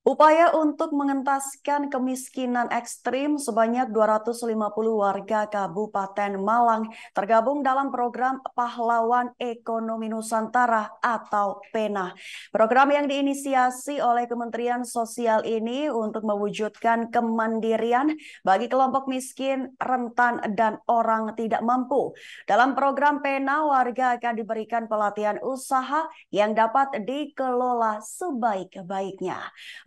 Upaya untuk mengentaskan kemiskinan ekstrim sebanyak 250 warga Kabupaten Malang tergabung dalam program Pahlawan Ekonomi Nusantara atau PENA. Program yang diinisiasi oleh Kementerian Sosial ini untuk mewujudkan kemandirian bagi kelompok miskin, rentan, dan orang tidak mampu. Dalam program PENA, warga akan diberikan pelatihan usaha yang dapat dikelola sebaik-baiknya.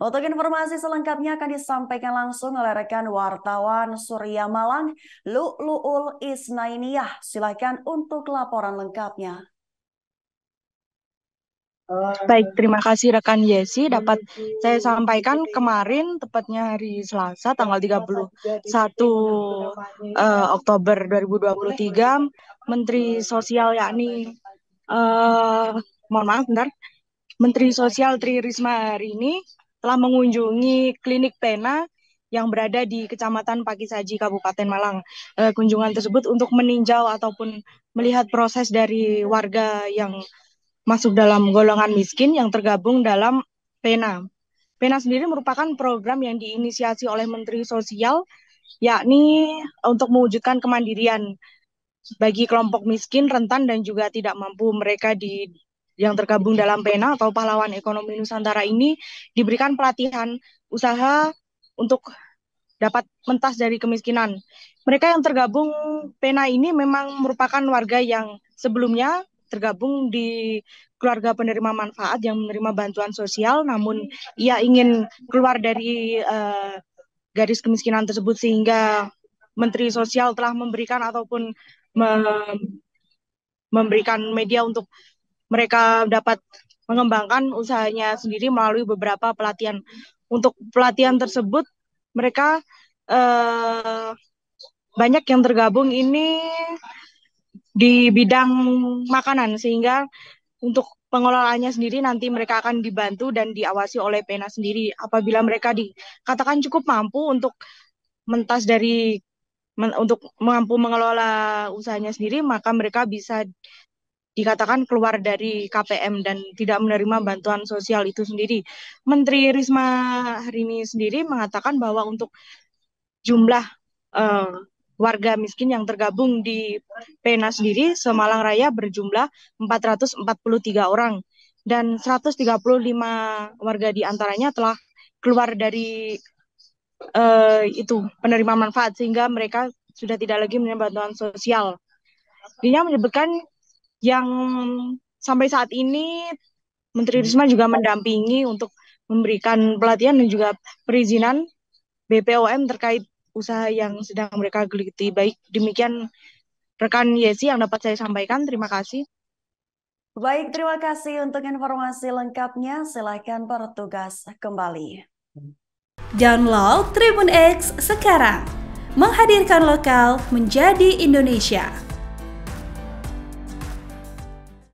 Untuk informasi selengkapnya akan disampaikan langsung oleh rekan wartawan Surya Malang, Lu'lu'ul Isnainiyah. Silahkan untuk laporan lengkapnya. Baik, terima kasih rekan Yesi dapat saya sampaikan kemarin tepatnya hari Selasa tanggal 31 uh, eh, Oktober 2023 Menteri Sosial yakni uh, mohon maaf bentar Menteri Sosial Tri Risma hari ini telah mengunjungi klinik Pena yang berada di Kecamatan Pakisaji, Kabupaten Malang. E, kunjungan tersebut untuk meninjau ataupun melihat proses dari warga yang masuk dalam golongan miskin yang tergabung dalam Pena. Pena sendiri merupakan program yang diinisiasi oleh Menteri Sosial, yakni untuk mewujudkan kemandirian bagi kelompok miskin, rentan, dan juga tidak mampu mereka di yang tergabung dalam PENA atau Pahlawan Ekonomi Nusantara ini diberikan pelatihan usaha untuk dapat mentas dari kemiskinan. Mereka yang tergabung PENA ini memang merupakan warga yang sebelumnya tergabung di keluarga penerima manfaat yang menerima bantuan sosial namun ia ingin keluar dari uh, garis kemiskinan tersebut sehingga Menteri Sosial telah memberikan ataupun me memberikan media untuk mereka dapat mengembangkan usahanya sendiri melalui beberapa pelatihan. Untuk pelatihan tersebut, mereka eh, banyak yang tergabung ini di bidang makanan sehingga untuk pengelolaannya sendiri nanti mereka akan dibantu dan diawasi oleh Pena sendiri. Apabila mereka dikatakan cukup mampu untuk mentas dari untuk mampu mengelola usahanya sendiri, maka mereka bisa dikatakan keluar dari KPM dan tidak menerima bantuan sosial itu sendiri. Menteri Risma hari ini sendiri mengatakan bahwa untuk jumlah uh, warga miskin yang tergabung di PENA sendiri Semalang Raya berjumlah 443 orang dan 135 warga diantaranya telah keluar dari uh, itu penerima manfaat sehingga mereka sudah tidak lagi menerima bantuan sosial. Dia menyebutkan yang sampai saat ini Menteri hmm. Risma juga mendampingi untuk memberikan pelatihan dan juga perizinan BPOM terkait usaha yang sedang mereka geliti. Baik, demikian rekan Yesi yang dapat saya sampaikan. Terima kasih. Baik, terima kasih untuk informasi lengkapnya. Silakan bertugas kembali. Download Tribun X sekarang. Menghadirkan lokal menjadi Indonesia.